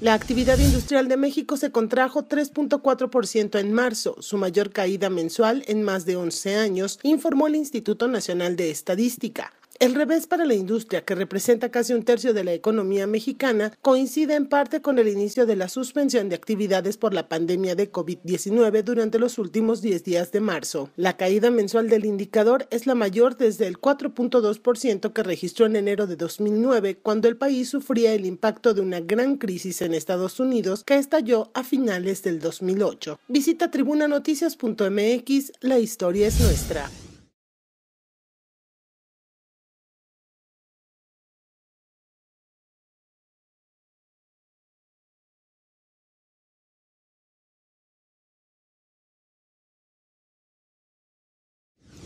La actividad industrial de México se contrajo 3.4% en marzo, su mayor caída mensual en más de 11 años, informó el Instituto Nacional de Estadística. El revés para la industria, que representa casi un tercio de la economía mexicana, coincide en parte con el inicio de la suspensión de actividades por la pandemia de COVID-19 durante los últimos 10 días de marzo. La caída mensual del indicador es la mayor desde el 4.2% que registró en enero de 2009, cuando el país sufría el impacto de una gran crisis en Estados Unidos que estalló a finales del 2008. Visita tribunanoticias.mx, la historia es nuestra.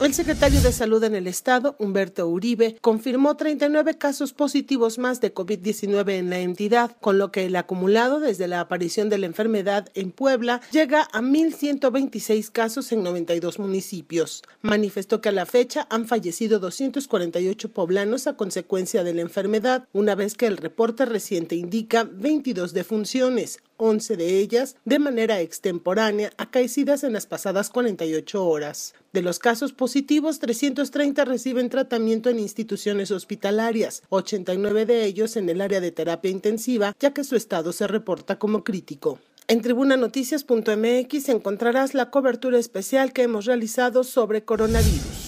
El secretario de Salud en el Estado, Humberto Uribe, confirmó 39 casos positivos más de COVID-19 en la entidad, con lo que el acumulado desde la aparición de la enfermedad en Puebla llega a 1.126 casos en 92 municipios. Manifestó que a la fecha han fallecido 248 poblanos a consecuencia de la enfermedad, una vez que el reporte reciente indica 22 defunciones, 11 de ellas de manera extemporánea, acaecidas en las pasadas 48 horas. De los casos positivos, positivos, 330 reciben tratamiento en instituciones hospitalarias, 89 de ellos en el área de terapia intensiva, ya que su estado se reporta como crítico. En tribunanoticias.mx encontrarás la cobertura especial que hemos realizado sobre coronavirus.